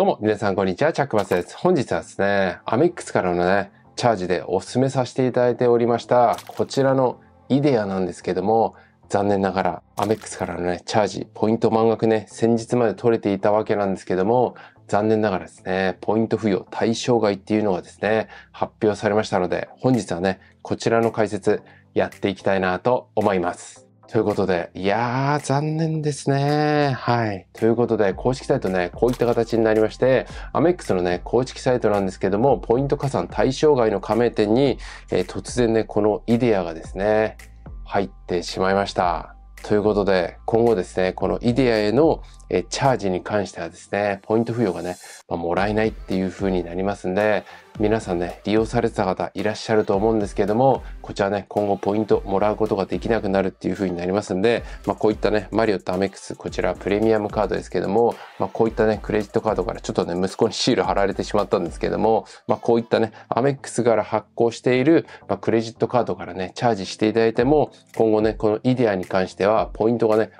どうも、皆さんこんにちは、チャックバスです。本日はですね、アメックスからのね、チャージでお勧めさせていただいておりました、こちらのイデアなんですけども、残念ながら、アメックスからのね、チャージ、ポイント満額ね、先日まで取れていたわけなんですけども、残念ながらですね、ポイント付与対象外っていうのがですね、発表されましたので、本日はね、こちらの解説、やっていきたいなと思います。ということで、いやー、残念ですね。はい。ということで、公式サイトね、こういった形になりまして、アメックスのね、公式サイトなんですけども、ポイント加算対象外の加盟店に、えー、突然ね、このイデアがですね、入ってしまいました。ということで、今後ですね、このイデアへのチャージに関してはですね、ポイント付与がね、まあ、もらえないっていう風になりますんで、皆さんね、利用されてた方いらっしゃると思うんですけども、こちらね、今後ポイントもらうことができなくなるっていう風になりますんで、まあ、こういったね、マリオットアメックス、こちらプレミアムカードですけども、まあ、こういったね、クレジットカードからちょっとね、息子にシール貼られてしまったんですけども、まあ、こういったね、アメックスから発行している、まクレジットカードからね、チャージしていただいても、今後ね、このイデアに関しては、ポイントがね、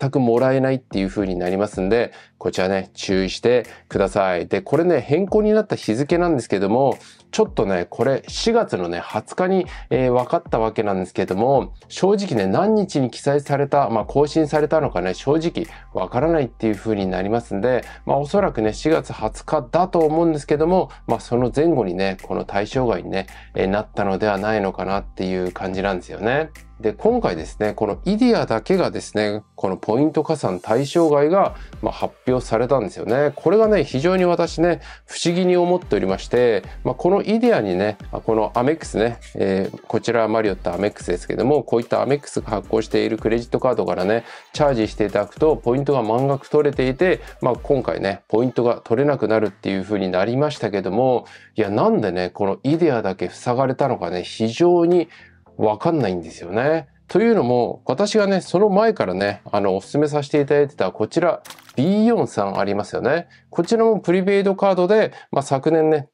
全くもらえないっていう風になりますんで、こちらね、注意してください。で、これね、変更になった日付なんですけども、ちょっとね、これ4月のね、20日に、えー、分かったわけなんですけども、正直ね、何日に記載された、まあ、更新されたのかね、正直わからないっていう風になりますんで、まあ、おそらくね、4月20日だと思うんですけども、まあ、その前後にね、この対象外にね、えー、なったのではないのかなっていう感じなんですよね。で、今回ですね、このイディアだけがですね、このポイント加算対象外が、ま発表されたんですよね。これがね、非常に私ね、不思議に思っておりまして、まあ、このイデアにね、このアメックスね、えー、こちらはマリオットアメックスですけども、こういったアメックスが発行しているクレジットカードからね、チャージしていただくと、ポイントが満額取れていて、まあ、今回ね、ポイントが取れなくなるっていう風になりましたけども、いや、なんでね、このイデアだけ塞がれたのかね、非常にわかんないんですよね。というのも、私がね、その前からね、あの、お勧めさせていただいてた、こちら、B43 ありますよね。こちらもプリベイドカードで、まあ、昨年ね、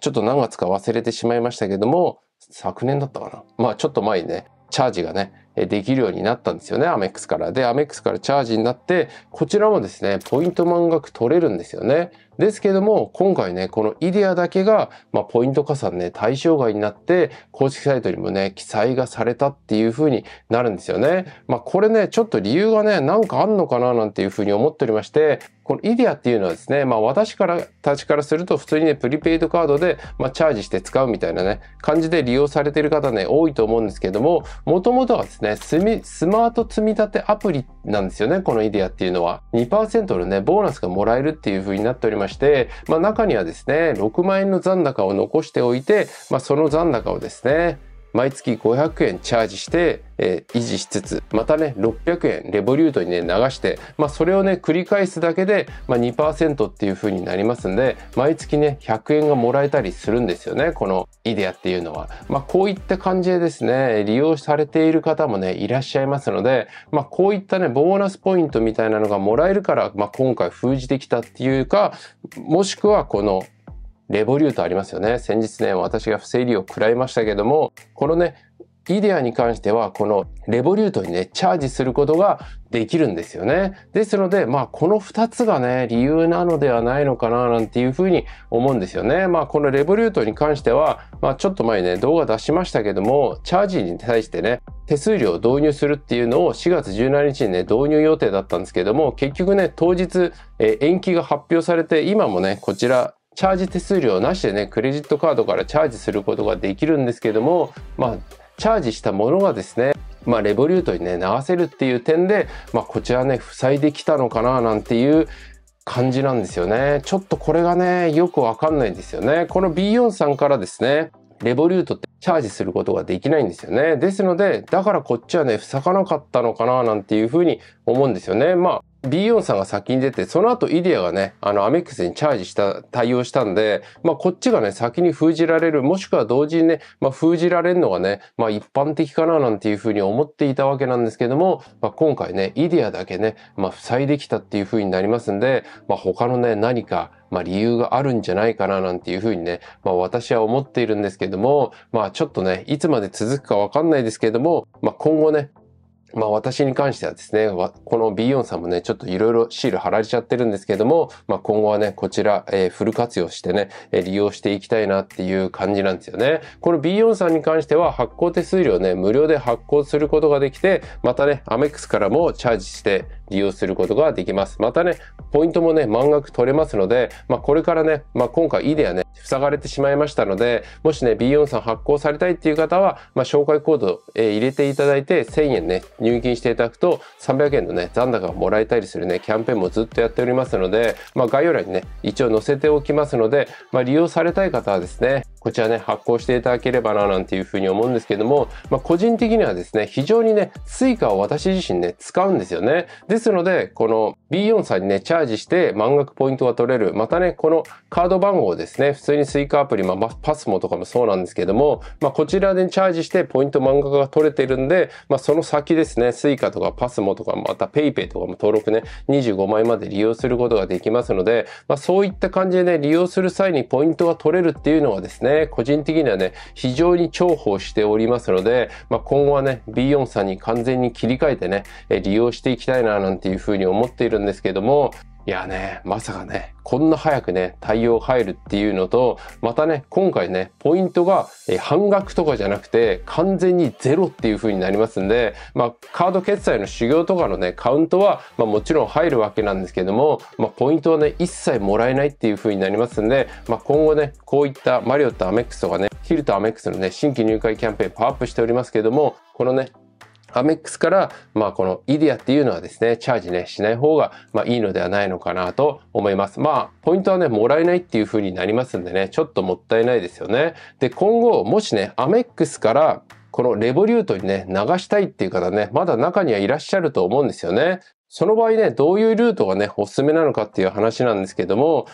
ちょっと何月か忘れてしまいましたけども、昨年だったかな。まあちょっと前にね、チャージがね、できるようになったんですよね、アメックスから。で、アメックスからチャージになって、こちらもですね、ポイント満額取れるんですよね。ですけども、今回ね、このイデアだけが、まあ、ポイント加算ね、対象外になって、公式サイトにもね、記載がされたっていう風になるんですよね。まあ、これね、ちょっと理由がね、なんかあんのかななんていう風に思っておりまして、このイデアっていうのはですね、まあ、私からたちからすると普通にね、プリペイドカードで、まあ、チャージして使うみたいなね、感じで利用されてる方ね、多いと思うんですけども、もともとはですねですね。スマート積み立てアプリなんですよね、このイデアっていうのは。2%のね、ボーナスがもらえるっていう風になっておりまして、まあ中にはですね、6万円の残高を残しておいて、まあその残高をですね、毎月500円チャージして、えー、維持しつつ、またね、600円レボリュートにね、流して、まあ、それをね、繰り返すだけで、まあ、2%っていう風になりますんで、毎月ね、100円がもらえたりするんですよね、このイデアっていうのは。まあ、こういった感じでですね、利用されている方もね、いらっしゃいますので、まあ、こういったね、ボーナスポイントみたいなのがもらえるから、まあ、今回封じてきたっていうか、もしくはこのレボリュートありますよね。先日ね、私が不正利を食らいましたけども、このね、イデアに関しては、このレボリュートにね、チャージすることができるんですよね。ですので、まあ、この2つがね、理由なのではないのかな、なんていうふうに思うんですよね。まあ、このレボリュートに関しては、まあ、ちょっと前にね、動画出しましたけども、チャージに対してね、手数料を導入するっていうのを4月17日にね、導入予定だったんですけども、結局ね、当日、え延期が発表されて、今もね、こちら、チャージ手数料なしでね、クレジットカードからチャージすることができるんですけども、まあ、チャージしたものがですね、まあ、レボリュートにね、流せるっていう点で、まあ、こちらね、塞いできたのかな、なんていう感じなんですよね。ちょっとこれがね、よくわかんないんですよね。この B4 さんからですね、レボリュートってチャージすることができないんですよね。ですので、だからこっちはね、塞がなかったのかな、なんていうふうに思うんですよね。まあ、B4 さんが先に出て、その後イディアがね、あの、アメックスにチャージした、対応したんで、まあ、こっちがね、先に封じられる、もしくは同時にね、まあ、封じられるのがね、まあ、一般的かななんていうふうに思っていたわけなんですけども、まあ、今回ね、イディアだけね、まあ、塞いできたっていうふうになりますんで、まあ、他のね、何か、まあ理由があるんじゃないかななんていうふうにね、まあ私は思っているんですけども、まあちょっとね、いつまで続くかわかんないですけども、まあ今後ね、まあ私に関してはですね、この B4 さんもね、ちょっといろいろシール貼られちゃってるんですけども、まあ今後はね、こちら、えー、フル活用してね、え利用していきたいなっていう感じなんですよね。この B4 さんに関しては発行手数料ね、無料で発行することができて、またね、アメックスからもチャージして利用することができます。またね、ポイントもね、満額取れますので、まあこれからね、まあ今回イデアね、塞がれてしまいましたので、もしね、B4 さん発行されたいっていう方は、まあ紹介コード、えー、入れていただいて1000円ね、入金していただくと300円のね残高がもらえたりするねキャンペーンもずっとやっておりますので、まあ、概要欄にね一応載せておきますので、まあ、利用されたい方はですねこちらね、発行していただければな、なんていうふうに思うんですけども、まあ、個人的にはですね、非常にね、Suica を私自身ね、使うんですよね。ですので、この B4 さんにね、チャージして満額ポイントが取れる。またね、このカード番号ですね、普通に Suica アプリ、まあ、パスモとかもそうなんですけども、まあ、こちらでチャージしてポイント満額が取れてるんで、まあ、その先ですね、Suica とかパスモとか、また PayPay とかも登録ね、25枚まで利用することができますので、まあ、そういった感じでね、利用する際にポイントが取れるっていうのはですね、ね、個人的にはね、非常に重宝しておりますので、まあ、今後はね、B4 さんに完全に切り替えてね、利用していきたいななんていうふうに思っているんですけども、いやね、まさかね、こんな早くね、対応入るっていうのと、またね、今回ね、ポイントが半額とかじゃなくて、完全にゼロっていう風になりますんで、まあ、カード決済の修行とかのね、カウントは、まあ、もちろん入るわけなんですけども、まあ、ポイントはね、一切もらえないっていう風になりますんで、まあ、今後ね、こういったマリオットアメックスとかね、ヒルとアメックスのね、新規入会キャンペーンパワーアップしておりますけども、このね、アメックスから、まあこのイディアっていうのはですね、チャージね、しない方が、まあいいのではないのかなと思います。まあ、ポイントはね、もらえないっていう風になりますんでね、ちょっともったいないですよね。で、今後、もしね、アメックスから、このレボリュートにね、流したいっていう方ね、まだ中にはいらっしゃると思うんですよね。その場合ね、どういうルートがね、おすすめなのかっていう話なんですけども、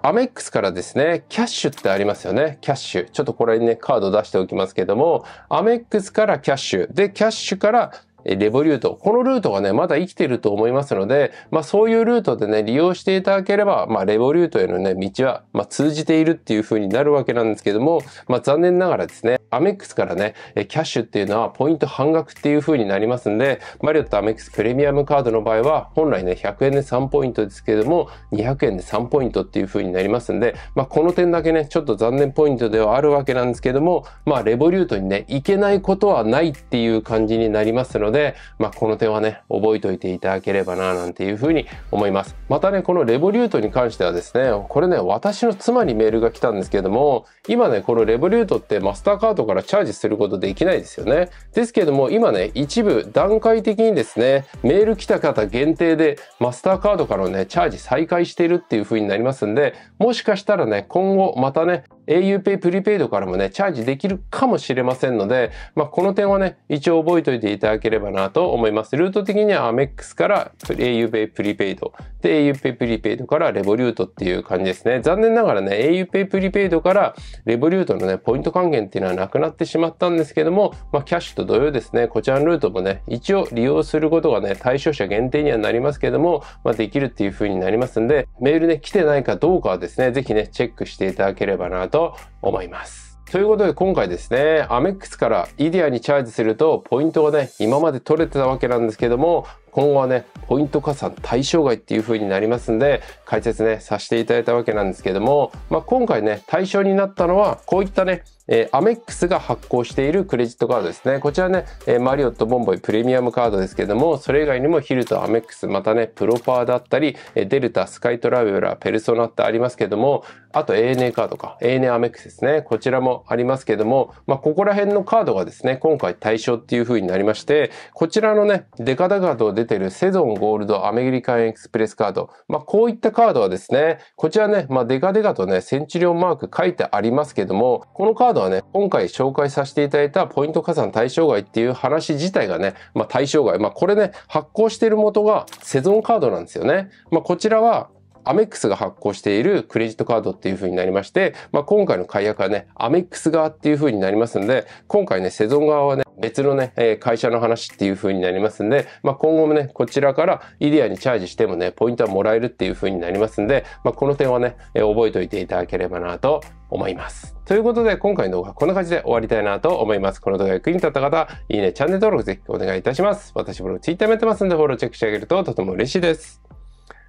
アメックスからですね、キャッシュってありますよね。キャッシュ。ちょっとこれにね、カード出しておきますけども、アメックスからキャッシュ。で、キャッシュからレボリュート。このルートがね、まだ生きてると思いますので、まあそういうルートでね、利用していただければ、まあレボリュートへのね、道は、まあ通じているっていう風になるわけなんですけども、まあ残念ながらですね、アメックスからね、キャッシュっていうのはポイント半額っていう風になりますんで、マリオットアメックスプレミアムカードの場合は、本来ね、100円で3ポイントですけれども、200円で3ポイントっていう風になりますんで、まあ、この点だけね、ちょっと残念ポイントではあるわけなんですけども、まあ、レボリュートにね、いけないことはないっていう感じになりますので、まあ、この点はね、覚えておいていただければな、なんていう風に思います。またね、このレボリュートに関してはですね、これね、私の妻にメールが来たんですけども、今ね、このレボリュートってマスターカードドからチャージすることできないですよね。ですけれども今ね一部段階的にですねメール来た方限定でマスターカードからのねチャージ再開しているっていう風になりますんでもしかしたらね今後またね auPay プリペイドからもね、チャージできるかもしれませんので、まあ、この点はね、一応覚えておいていただければなと思います。ルート的には Amex から auPay プリペイド、で auPay プリペイドからレボリュートっていう感じですね。残念ながらね、auPay プリペイドからレボリュートのね、ポイント還元っていうのはなくなってしまったんですけども、まあ、キャッシュと同様ですね、こちらのルートもね、一応利用することがね、対象者限定にはなりますけども、まあ、できるっていう風になりますんで、メールね、来てないかどうかはですね、ぜひね、チェックしていただければなとと思います。ということで今回ですね、アメックスからイデアにチャージするとポイントがね、今まで取れてたわけなんですけども、今後はね、ポイント加算対象外っていう風になりますんで、解説ね、させていただいたわけなんですけども、まあ、今回ね、対象になったのは、こういったね、えー、アメックスが発行しているクレジットカードですね。こちらね、えー、マリオットボンボイプレミアムカードですけども、それ以外にもヒルとアメックス、またね、プロパーだったり、えデルタ、スカイトラベラー、ペルソナってありますけども、あと ANA カードか、ANA アメックスですね。こちらもありますけども、まあ、ここら辺のカードがですね、今回対象っていう風になりまして、こちらのね、デカダカードを出てるセゾンゴールドアメリカンエクスプレスカード。まあ、こういったカードはですね、こちらね、まあ、デカデカとね、センチュリオンマーク書いてありますけども、このカードはね、今回紹介させていただいたポイント加算対象外っていう話自体がね、まあ、対象外。まあ、これね、発行している元がセゾンカードなんですよね。まあ、こちらは、アメックスが発行しているクレジットカードっていう風になりまして、まあ、今回の解約はね、アメックス側っていう風になりますので、今回ね、セゾン側はね、別のね、え会社の話っていう風になりますんで、まあ、今後もね、こちらからイディアにチャージしてもね、ポイントはもらえるっていう風になりますんで、まあ、この点はね、え覚えておいていただければなと思います。ということで、今回の動画はこんな感じで終わりたいなと思います。この動画が役に立った方、いいね、チャンネル登録ぜひお願いいたします。私もツイッターもやってますんで、フォローチェックしてあげるととても嬉しいです。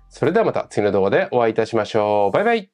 それではまた次の動画でお会いいたしましょう。バイバイ